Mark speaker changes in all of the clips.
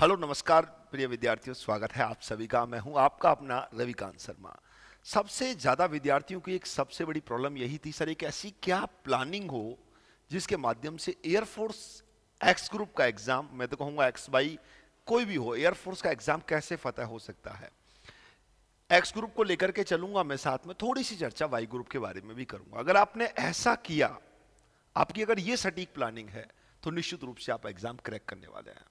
Speaker 1: hello नमस्कार प्रिय विद्यार्थियों स्वागत है आप सभी का मैं हूं आपका अपना रविकांत शर्मा सबसे ज़्यादा विद्यार्थियों की एक सबसे बड़ी प्रॉब्लम यही थी सर एक ऐसी क्या प्लानिंग हो जिसके माध्यम से एयरफोर्स एक्स ग्रुप का एग्ज़ाम मैं तो कहूँगा एक्स बाई कोई भी हो एयरफोर्स का एग्ज़ाम कैसे फतेह हो सकता है एक्स ग्रुप को लेकर के चलूंगा मैं साथ में थोड़ी सी चर्चा वाई ग्रुप के बारे में भी करूंगा अगर आपने ऐसा किया आपकी अगर ये सटीक प्लानिंग है तो निश्चित रूप से आप एग्ज़ाम क्रैक करने वाले हैं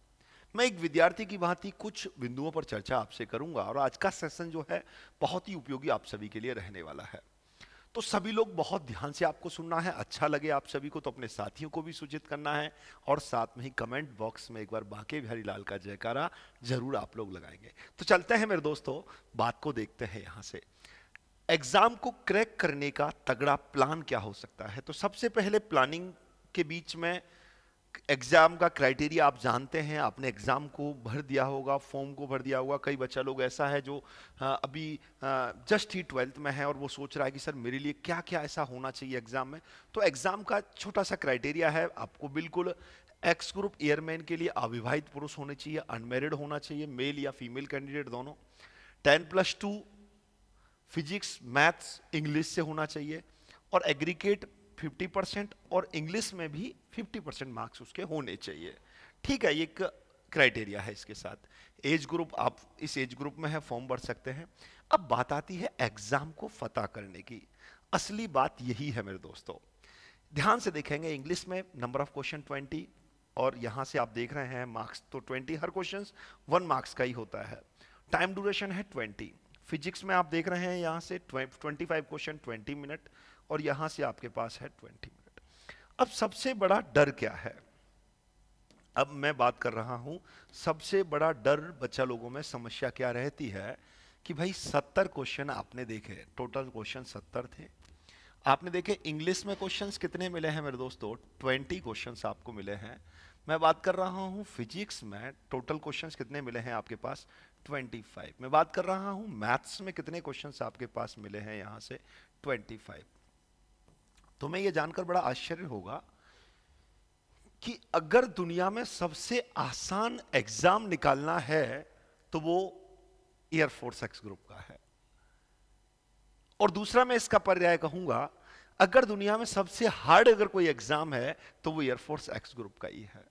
Speaker 1: मैं एक विद्यार्थी की भांति कुछ बिंदुओं पर चर्चा आपसे करूंगा और आज का सेशन जो है बहुत ही उपयोगी आप सभी के लिए रहने वाला है तो सभी लोग बहुत ध्यान से आपको सुनना है अच्छा लगे आप सभी को तो अपने साथियों को भी सूचित करना है और साथ में ही कमेंट बॉक्स में एक बार बाके बिहारी लाल का जयकारा जरूर आप लोग लगाएंगे तो चलते हैं मेरे दोस्तों बात को देखते हैं यहाँ से एग्जाम को क्रैक करने का तगड़ा प्लान क्या हो सकता है तो सबसे पहले प्लानिंग के बीच में एग्ज़ाम का क्राइटेरिया आप जानते हैं आपने एग्ज़ाम को भर दिया होगा फॉर्म को भर दिया होगा कई बच्चा लोग ऐसा है जो हाँ, अभी जस्ट हाँ, ही ट्वेल्थ में है और वो सोच रहा है कि सर मेरे लिए क्या क्या ऐसा होना चाहिए एग्ज़ाम में तो एग्ज़ाम का छोटा सा क्राइटेरिया है आपको बिल्कुल एक्स ग्रुप एयरमैन के लिए अविवाहित पुरुष होने चाहिए अनमेरिड होना चाहिए मेल या फीमेल कैंडिडेट दोनों ten plus two physics maths English से होना चाहिए और एग्रीकेट फिफ्टी परसेंट और इंग्लिश में भी फिफ्टी परसेंट मार्क्स उसके होने चाहिए ठीक है ये एक क्राइटेरिया है इसके साथ एज ग्रुप आप इस एज ग्रुप में है फॉर्म भर सकते हैं अब बात आती है एग्जाम को फतेह करने की असली बात यही है मेरे दोस्तों ध्यान से देखेंगे इंग्लिश में नंबर ऑफ क्वेश्चन ट्वेंटी और यहां से आप देख रहे हैं मार्क्स तो 20 हर क्वेश्चन वन मार्क्स का ही होता है टाइम ड्यूरेशन है ट्वेंटी फिजिक्स में आप देख रहे हैं यहाँ से twenty five question twenty minute और यहाँ से आपके पास है ट्वेंटी मिनट अब सबसे बड़ा डर क्या है अब मैं बात कर रहा हूं सबसे बड़ा डर बच्चा लोगों में समस्या क्या रहती है कि भाई सत्तर क्वेश्चन आपने देखे टोटल क्वेश्चन सत्तर थे आपने देखे इंग्लिश में क्वेश्चन कितने मिले हैं मेरे दोस्तों ट्वेंटी क्वेश्चन आपको मिले हैं मैं बात कर रहा हूं फिजिक्स में टोटल क्वेश्चंस कितने मिले हैं आपके पास 25 मैं बात कर रहा हूं मैथ्स में कितने क्वेश्चंस आपके पास मिले हैं यहां से 25 तुम्हें यह जानकर बड़ा आश्चर्य होगा कि अगर दुनिया में सबसे आसान एग्जाम निकालना है तो वो एयरफोर्स एक्स ग्रुप का है और दूसरा मैं इसका पर्याय कहूंगा अगर दुनिया में सबसे हार्ड अगर कोई एग्जाम है तो वो एयरफोर्स एक्स ग्रुप का ही है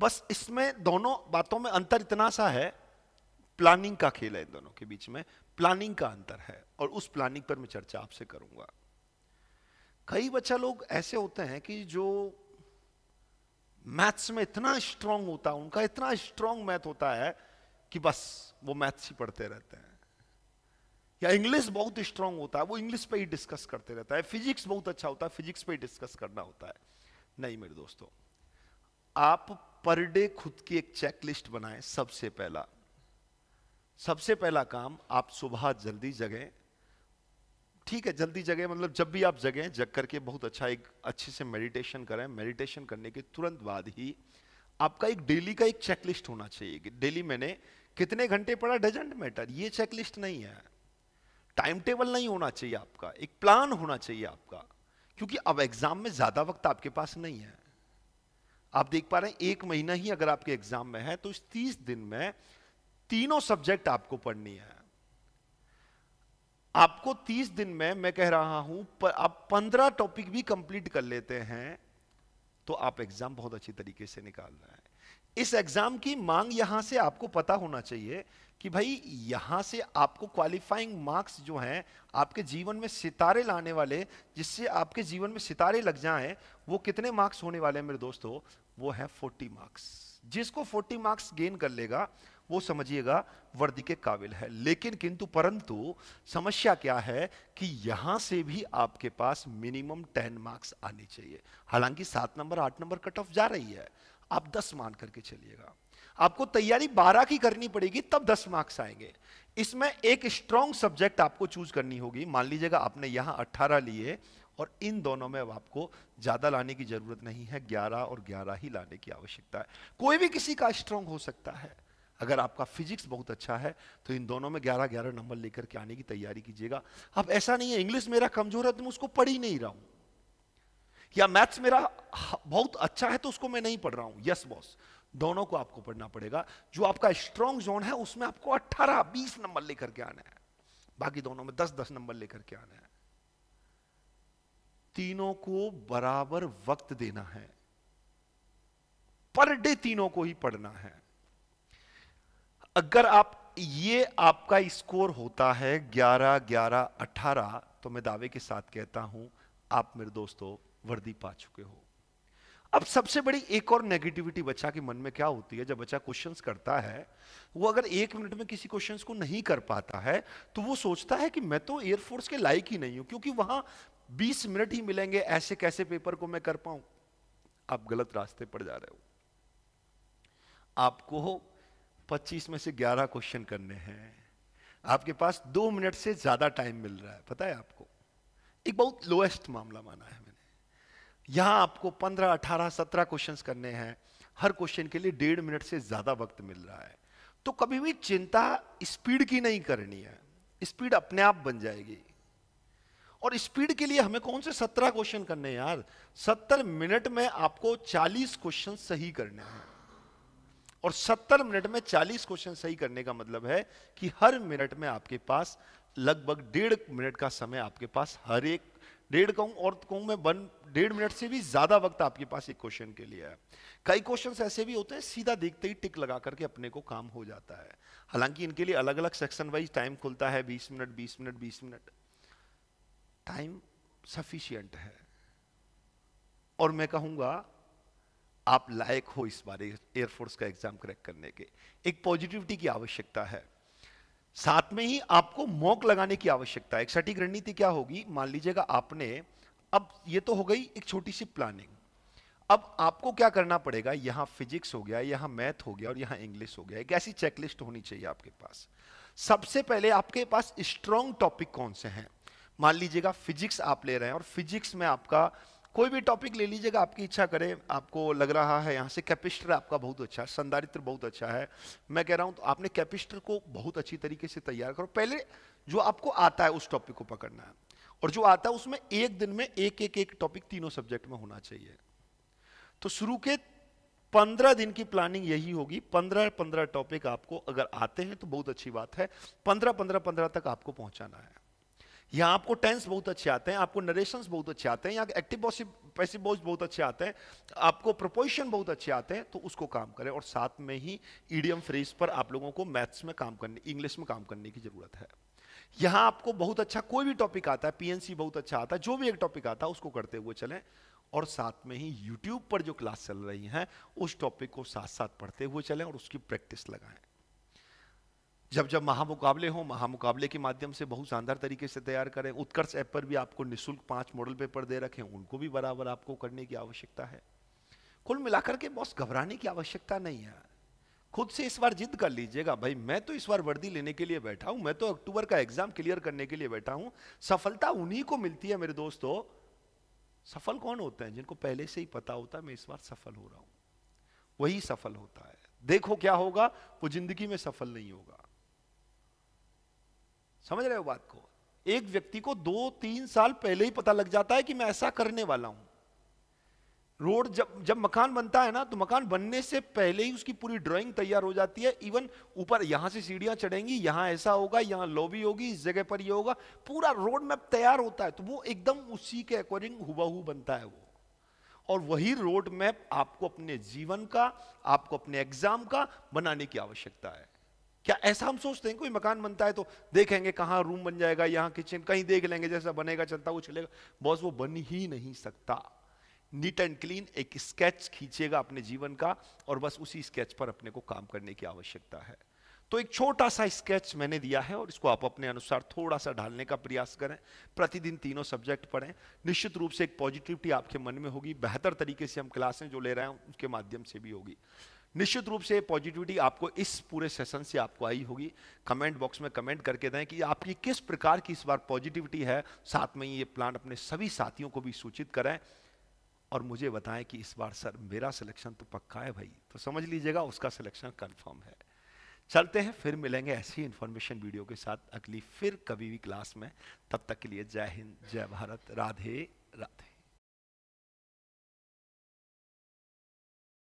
Speaker 1: बस इसमें दोनों बातों में अंतर इतना सा है प्लानिंग का खेल है इन दोनों के बीच में प्लानिंग का अंतर है और उस प्लानिंग पर मैं चर्चा आपसे करूंगा कई बच्चा लोग ऐसे होते हैं कि जो मैथ्स में इतना स्ट्रांग होता है उनका इतना स्ट्रांग मैथ होता है कि बस वो मैथ्स ही पढ़ते रहते हैं या इंग्लिश बहुत स्ट्रांग होता है वो इंग्लिश पे ही डिस्कस करते रहता है फिजिक्स बहुत अच्छा होता है फिजिक्स पे ही डिस्कस करना होता है नहीं मेरे दोस्तों आप पर डे खुद की एक चेकलिस्ट बनाएं सबसे पहला सबसे पहला काम आप सुबह जल्दी जगें ठीक है जल्दी जगह मतलब जब भी आप जगें जग करके बहुत अच्छा एक अच्छे से मेडिटेशन करें मेडिटेशन करने के तुरंत बाद ही आपका एक डेली का एक चेकलिस्ट होना चाहिए कि डेली मैंने कितने घंटे पढ़ा डजेंट मैटर ये चेकलिस्ट नहीं है टाइम टेबल नहीं होना चाहिए आपका एक प्लान होना चाहिए आपका क्योंकि अब एग्जाम में ज्यादा वक्त आपके पास नहीं है आप देख पा रहे हैं एक महीना ही अगर आपके एग्जाम में है तो इस तीस दिन में तीनों सब्जेक्ट आपको पढ़नी है आपको तीस दिन में मैं कह रहा हूं पर आप पंद्रह टॉपिक भी कंप्लीट कर लेते हैं तो आप एग्जाम बहुत अच्छी तरीके से निकाल रहे हैं इस एग्जाम की मांग यहां से आपको पता होना चाहिए कि भाई यहां से आपको क्वालिफाइंग मार्क्स जो हैं आपके जीवन में सितारे लाने वाले जिससे आपके जीवन में सितारे लग जाएं वो कितने मार्क्स होने वाले हैं मेरे दोस्तों वो है फोर्टी मार्क्स जिसको फोर्टी मार्क्स गेन कर लेगा वो समझिएगा वर्दी के काबिल है लेकिन किंतु परंतु समस्या क्या है कि यहां से भी आपके पास मिनिमम टेन मार्क्स आने चाहिए हालांकि सात नंबर आठ नंबर कट ऑफ जा रही है आप दस मान करके चलिएगा आपको तैयारी बारह की करनी पड़ेगी तब दस मार्क्स आएंगे इसमें एक स्ट्रॉन्ग सब्जेक्ट आपको चूज करनी होगी मान लीजिएगा आपने यहां अट्ठारह लिए और इन दोनों में अब आपको ज्यादा लाने की जरूरत नहीं है ग्यारह और ग्यारह ही लाने की आवश्यकता है कोई भी किसी का स्ट्रॉन्ग हो सकता है अगर आपका फिजिक्स बहुत अच्छा है तो इन दोनों में ग्यारह ग्यारह नंबर लेकर के आने की तैयारी कीजिएगा अब ऐसा नहीं है इंग्लिश मेरा कमजोर है तो मैं उसको पढ़ ही नहीं रहा हूं या मैथ्स मेरा बहुत अच्छा है तो उसको मैं नहीं पढ़ रहा हूं यस बॉस दोनों को आपको पढ़ना पड़ेगा जो आपका स्ट्रॉन्ग जोन है उसमें आपको 18 20 नंबर लेकर के आना है बाकी दोनों में 10 10 नंबर लेकर के आना है तीनों को बराबर वक्त देना है पर डे तीनों को ही पढ़ना है अगर आप ये आपका स्कोर होता है 11 11 18 तो मैं दावे के साथ कहता हूं आप मेरे दोस्तों वर्दी पा चुके हो अब सबसे बड़ी एक और नेगेटिविटी बच्चा के मन में क्या होती है जब बच्चा क्वेश्चंस करता है वो अगर एक मिनट में किसी क्वेश्चंस को नहीं कर पाता है तो वो सोचता है कि मैं तो एयरफोर्स के लायक ही नहीं हूं क्योंकि वहां 20 मिनट ही मिलेंगे ऐसे कैसे पेपर को मैं कर पाऊं आप गलत रास्ते पर जा रहे हो आपको 25 में से 11 क्वेश्चन करने हैं आपके पास दो मिनट से ज्यादा टाइम मिल रहा है पता है आपको एक बहुत लोएस्ट मामला माना है यहां आपको 15, 18, 17 क्वेश्चंस करने हैं हर क्वेश्चन के लिए डेढ़ मिनट से ज्यादा वक्त मिल रहा है तो कभी भी चिंता स्पीड की नहीं करनी है स्पीड अपने आप बन जाएगी और स्पीड के लिए हमें कौन से सत्रह क्वेश्चन करने हैं यार सत्तर मिनट में आपको चालीस क्वेश्चन सही करने हैं और सत्तर मिनट में चालीस क्वेश्चन सही करने का मतलब है कि हर मिनट में आपके पास लगभग डेढ़ मिनट का समय आपके पास हर एक डेढ़ कहूँ और कहूँ मैं वन डेढ़ मिनट से भी ज्यादा वक्त आपके पास एक क्वेश्चन के लिए है कई क्वेश्चन ऐसे भी होते हैं सीधा देखते ही टिक लगा करके अपने को काम हो जाता है हालांकि इनके लिए अलग अलग सेक्शन वाइज टाइम खुलता है बीस मिनट बीस मिनट बीस मिनट टाइम सफिशियंट है और मैं कहूंगा आप लायक हो इस बारे एयरफोर्स का एग्जाम क्रैक करने के एक पॉजिटिविटी की आवश्यकता है साथ में ही आपको मोक लगाने की आवश्यकता है एक सटीक रणनीति क्या होगी मान लीजिएगा आपने अब ये तो हो गई एक छोटी सी प्लानिंग अब आपको क्या करना पड़ेगा यहाँ फिजिक्स हो गया यहाँ मैथ हो गया और यहाँ इंग्लिश हो गया एक ऐसी चेकलिस्ट होनी चाहिए आपके पास सबसे पहले आपके पास स्ट्रॉन्ग टॉपिक कौन से हैं मान लीजिएगा फिजिक्स आप ले रहे हैं और फिजिक्स में आपका कोई भी टॉपिक ले लीजिएगा आपकी इच्छा करे आपको लग रहा है यहाँ से कैपिस्टर आपका बहुत अच्छा है संधारित्र बहुत अच्छा है मैं कह रहा हूँ तो आपने कैपिस्टर को बहुत अच्छी तरीके से तैयार करो पहले जो आपको आता है उस टॉपिक को पकड़ना है और जो आता है उसमें एक दिन में एक एक एक टॉपिक तीनों सब्जेक्ट में होना चाहिए तो शुरू के पंद्रह दिन की प्लानिंग यही होगी पंद्रह पंद्रह टॉपिक आपको अगर आते हैं तो बहुत अच्छी बात है पंद्रह पंद्रह पंद्रह तक आपको पहुंचाना है यहाँ आपको टेंस बहुत अच्छे आते हैं आपको नरेशन बहुत अच्छे आते हैं यहाँ एक्टिव पैसिव वॉइस बहुत अच्छे आते हैं आपको प्रपोजिशन बहुत अच्छे आते हैं तो उसको काम करें और साथ में ही ईडियम फ्रेज पर आप लोगों को मैथ्स में काम करने इंग्लिश में काम करने की जरूरत है यहाँ आपको बहुत अच्छा कोई भी टॉपिक आता है पीएनसी बहुत अच्छा आता है जो भी एक टॉपिक आता है उसको करते हुए चलें और साथ में ही यूट्यूब पर जो क्लास चल रही है उस टॉपिक को साथ साथ पढ़ते हुए चलें और उसकी प्रैक्टिस लगाएं जब जब महामुकाबले हों महामुकाबले के माध्यम से बहुत शानदार तरीके से तैयार करें उत्कर्ष ऐप पर भी आपको निःशुल्क पांच मॉडल पेपर दे रखें उनको भी बराबर आपको करने की आवश्यकता है कुल मिलाकर के बॉस घबराने की आवश्यकता नहीं है खुद से इस बार जिद कर लीजिएगा भाई मैं तो इस बार वर्दी लेने के लिए बैठा हूं मैं तो अक्टूबर का एग्जाम क्लियर करने के लिए बैठा हूं सफलता उन्हीं को मिलती है मेरे दोस्तों सफल कौन होते हैं जिनको पहले से ही पता होता है मैं इस बार सफल हो रहा हूं वही सफल होता है देखो क्या होगा वो जिंदगी में सफल नहीं होगा समझ रहे हो बात को एक व्यक्ति को दो तीन साल पहले ही पता लग जाता है कि मैं ऐसा करने वाला हूं रोड जब जब मकान बनता है ना तो मकान बनने से पहले ही उसकी पूरी ड्राइंग तैयार हो जाती है इवन ऊपर यहां से सीढ़ियां चढ़ेंगी यहां ऐसा होगा यहां लॉबी होगी इस जगह पर ये होगा पूरा रोड मैप तैयार होता है तो वो एकदम उसी के अकॉर्डिंग हुबाहू बनता है वो और वही रोड मैप आपको अपने जीवन का आपको अपने एग्जाम का बनाने की आवश्यकता है क्या ऐसा हम सोचते हैं कोई मकान बनता है तो देखेंगे कहाँ रूम बन जाएगा यहाँ किचन कहीं देख लेंगे जैसा बनेगा चलता वो चलेगा बॉस वो बन ही नहीं सकता नीट एंड क्लीन एक स्केच खींचेगा अपने जीवन का और बस उसी स्केच पर अपने को काम करने की आवश्यकता है तो एक छोटा सा स्केच मैंने दिया है और इसको आप अपने अनुसार थोड़ा सा ढालने का प्रयास करें प्रतिदिन तीनों सब्जेक्ट पढ़ें निश्चित रूप से एक पॉजिटिविटी आपके मन में होगी बेहतर तरीके से हम क्लासें जो ले रहे हैं उसके माध्यम से भी होगी निश्चित रूप से पॉजिटिविटी आपको इस पूरे सेशन से आपको आई होगी कमेंट बॉक्स में कमेंट करके दें कि आपकी किस प्रकार की इस बार पॉजिटिविटी है साथ में ये प्लान अपने सभी साथियों को भी सूचित करें और मुझे बताएं कि इस बार सर मेरा सिलेक्शन तो पक्का है भाई तो समझ लीजिएगा उसका सिलेक्शन कन्फर्म है चलते हैं फिर मिलेंगे ऐसी इन्फॉर्मेशन वीडियो के साथ अगली फिर कभी भी क्लास में तब तक के लिए जय हिंद जय भारत राधे राधे